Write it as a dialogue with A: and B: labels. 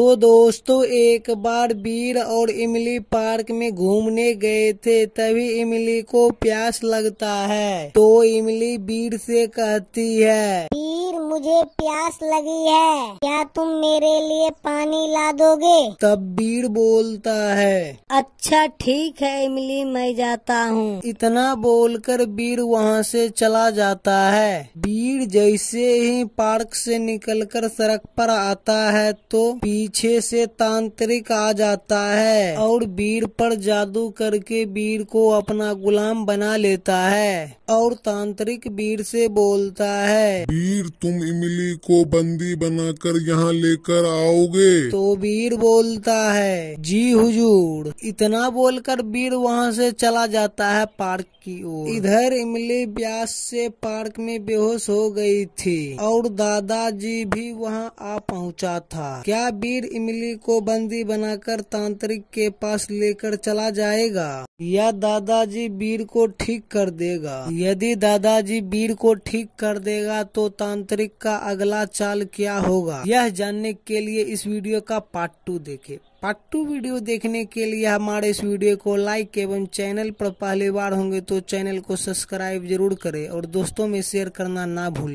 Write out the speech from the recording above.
A: तो दोस्तों एक बार बीर और इमली पार्क में घूमने गए थे तभी इमली को प्यास लगता है तो इमली बीर से कहती है मुझे प्यास लगी है क्या तुम मेरे लिए पानी ला दोगे तब बीड़ बोलता है अच्छा ठीक है इमली मैं जाता हूँ इतना बोलकर बीर वहाँ से चला जाता है बीड़ जैसे ही पार्क से निकलकर सड़क पर आता है तो पीछे से तांत्रिक आ जाता है और बीर पर जादू करके बीर को अपना गुलाम बना लेता है और तांत्रिक बीर से बोलता है
B: बीड़ तुम इमली को बंदी बनाकर यहाँ लेकर आओगे
A: तो वीर बोलता है जी हुजूर इतना बोलकर वीर वहाँ से चला जाता है पार्क की ओर इधर इमली ब्यास से पार्क में बेहोश हो गई थी और दादाजी भी वहाँ आ पहुँचा था क्या वीर इमली को बंदी बनाकर तांत्रिक के पास लेकर चला जाएगा या दादाजी वीर को ठीक कर देगा यदि दादाजी वीर को ठीक कर देगा तो तांत्रिक मालिक का अगला चाल क्या होगा यह जानने के लिए इस वीडियो का पार्ट टू देखें पार्ट टू वीडियो देखने के लिए हमारे इस वीडियो को लाइक एवं चैनल पर पहली बार होंगे तो चैनल को सब्सक्राइब जरूर करें और दोस्तों में शेयर करना ना भूलें